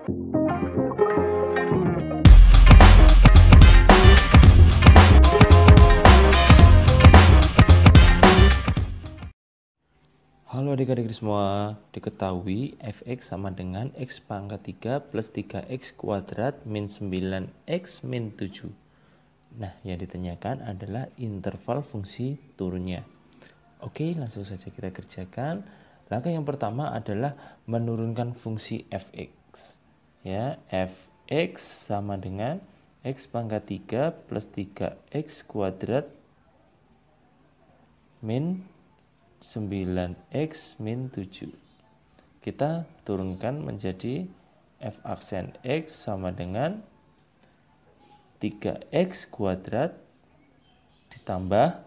Halo adik-adik semua, diketahui fx sama dengan x pangkat 3 plus 3x kuadrat min 9x min 7. Nah, yang ditanyakan adalah interval fungsi turunnya. Oke, langsung saja kita kerjakan. Langkah yang pertama adalah menurunkan fungsi fx ya fx sama dengan x pangkat 3 plus 3x kuadrat min 9x min 7 kita turunkan menjadi f aksen x sama dengan 3x kuadrat ditambah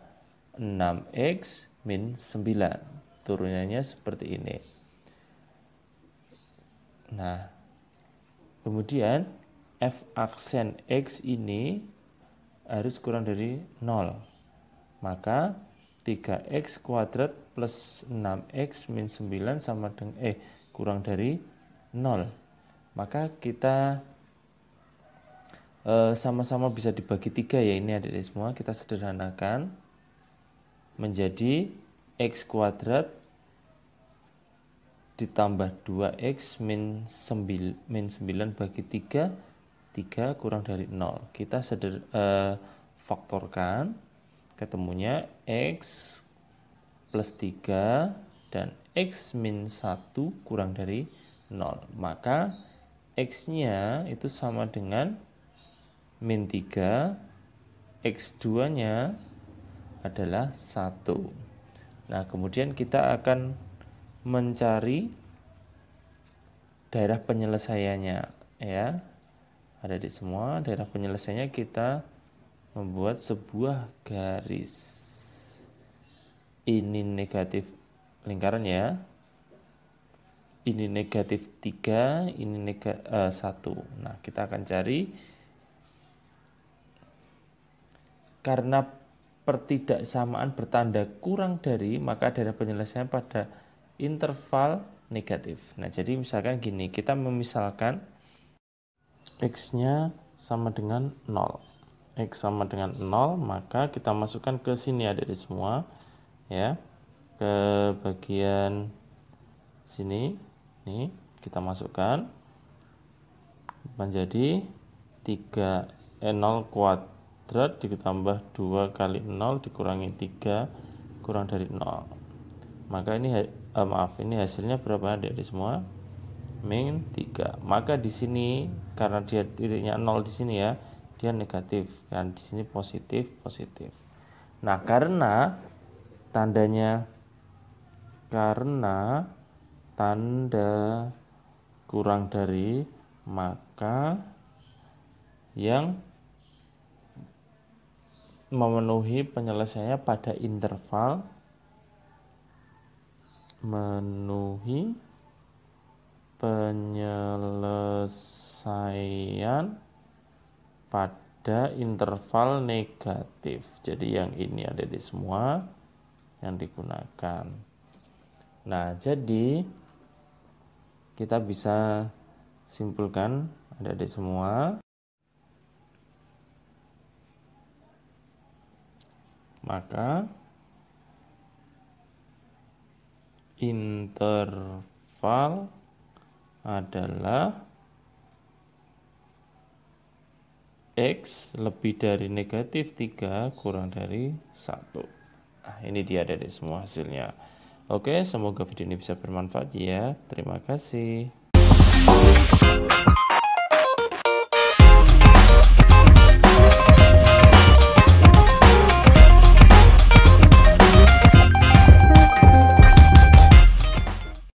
6x min 9 turunannya seperti ini nah Kemudian f aksen x ini harus kurang dari 0. Maka 3x kuadrat plus 6x min 9 sama dengan eh kurang dari 0. Maka kita eh, sama-sama eh, bisa dibagi tiga ya ini adik-adik semua kita sederhanakan menjadi x kuadrat ditambah 2x min 9, min 9 bagi 3 3 kurang dari 0 kita seder, uh, faktorkan ketemunya x plus 3 dan x min 1 kurang dari 0 maka x nya itu sama dengan min 3 x 2 nya adalah 1 nah kemudian kita akan mencari daerah penyelesaiannya ya ada di semua daerah penyelesaiannya kita membuat sebuah garis ini negatif lingkaran ya ini negatif 3 ini nega, uh, eh, 1 nah kita akan cari karena pertidaksamaan bertanda kurang dari maka daerah penyelesaian pada interval negatif. Nah, jadi misalkan gini, kita memisalkan x-nya sama dengan 0. x sama dengan 0, maka kita masukkan ke sini ada di semua ya. Ke bagian sini nih kita masukkan menjadi 3 n 0 kuadrat ditambah 2 kali 0 dikurangi 3 kurang dari 0 maka ini eh, maaf ini hasilnya berapa adik semua min 3 maka di sini karena dia titiknya nol di sini ya dia negatif dan di sini positif positif nah karena tandanya karena tanda kurang dari maka yang memenuhi penyelesaiannya pada interval memenuhi penyelesaian pada interval negatif. Jadi yang ini ada di semua yang digunakan. Nah, jadi kita bisa simpulkan ada di semua. Maka interval adalah X lebih dari negatif 3 kurang dari 1 nah ini dia dari semua hasilnya oke semoga video ini bisa bermanfaat ya terima kasih